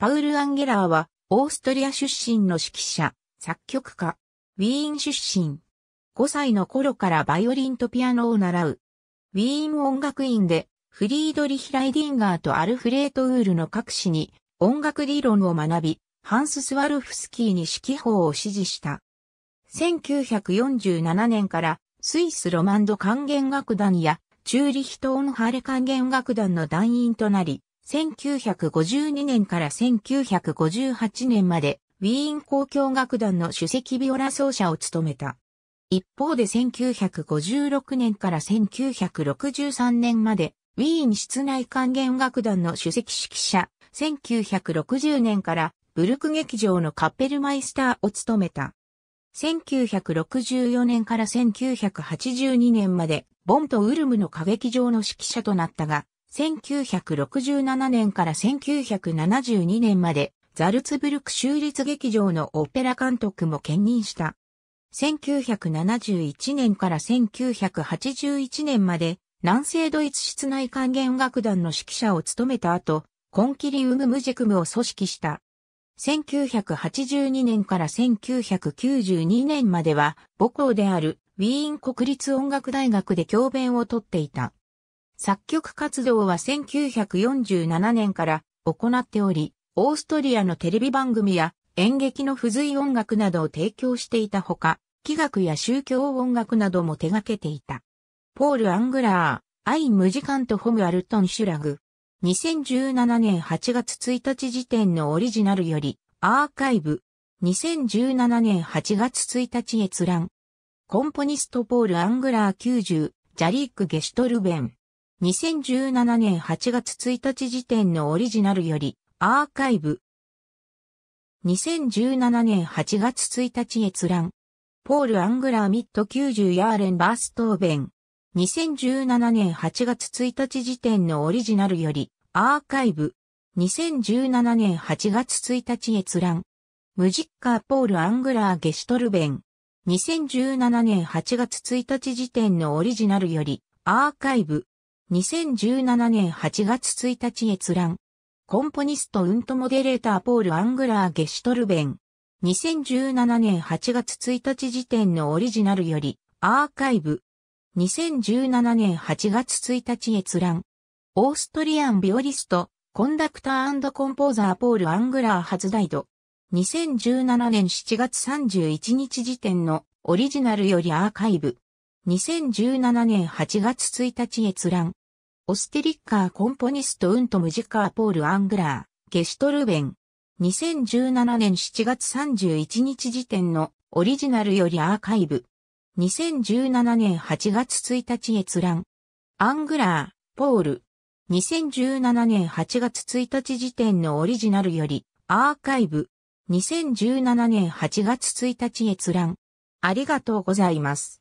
パウル・アンゲラーは、オーストリア出身の指揮者、作曲家、ウィーン出身。5歳の頃からバイオリンとピアノを習う。ウィーン音楽院で、フリードリヒ・ライディンガーとアルフレート・ウールの各詞に音楽理論を学び、ハンス・スワルフスキーに指揮法を指示した。1947年からスイスロマンド管弦楽団やチューリヒト・オンハレ管弦楽団の団員となり、1952年から1958年まで、ウィーン交響楽団の首席ビオラ奏者を務めた。一方で1956年から1963年まで、ウィーン室内管弦楽団の首席指揮者、1960年からブルク劇場のカッペルマイスターを務めた。1964年から1982年まで、ボンとウルムの歌劇場の指揮者となったが、1967年から1972年までザルツブルク州立劇場のオペラ監督も兼任した。1971年から1981年まで南西ドイツ室内管弦楽団の指揮者を務めた後、コンキリウム・ムジクムを組織した。1982年から1992年までは母校であるウィーン国立音楽大学で教鞭をとっていた。作曲活動は1947年から行っており、オーストリアのテレビ番組や演劇の付随音楽などを提供していたほか、器楽や宗教音楽なども手掛けていた。ポール・アングラー、アイ・ムジカント・ホム・アルトン・シュラグ。2017年8月1日時点のオリジナルより、アーカイブ。2017年8月1日閲覧。コンポニストポール・アングラー90、ジャリック・ゲシュトルベン。2017年8月1日時点のオリジナルより、アーカイブ。2017年8月1日閲覧。ポール・アングラー・ミッド90ヤーレン・バーストーベン。2017年8月1日時点のオリジナルより、アーカイブ。2017年8月1日閲覧。ムジッカー・ポール・アングラー・ゲシュトルベン。2017年8月1日時点のオリジナルより、アーカイブ。2017年8月1日閲覧。コンポニストウントモデレーターポール・アングラー・ゲシュトルベン。2017年8月1日時点のオリジナルより、アーカイブ。2017年8月1日閲覧。オーストリアンビオリスト、コンダクターコンポーザーポール・アングラーハズダイド。2017年7月31日時点のオリジナルよりアーカイブ。2017年8月1日閲覧。オステリッカーコンポニストウントムジカーポール・アングラー、ゲシュトルベン。2017年7月31日時点のオリジナルよりアーカイブ。2017年8月1日閲覧。アングラー、ポール。2017年8月1日時点のオリジナルよりアーカイブ。2017年8月1日閲覧。ありがとうございます。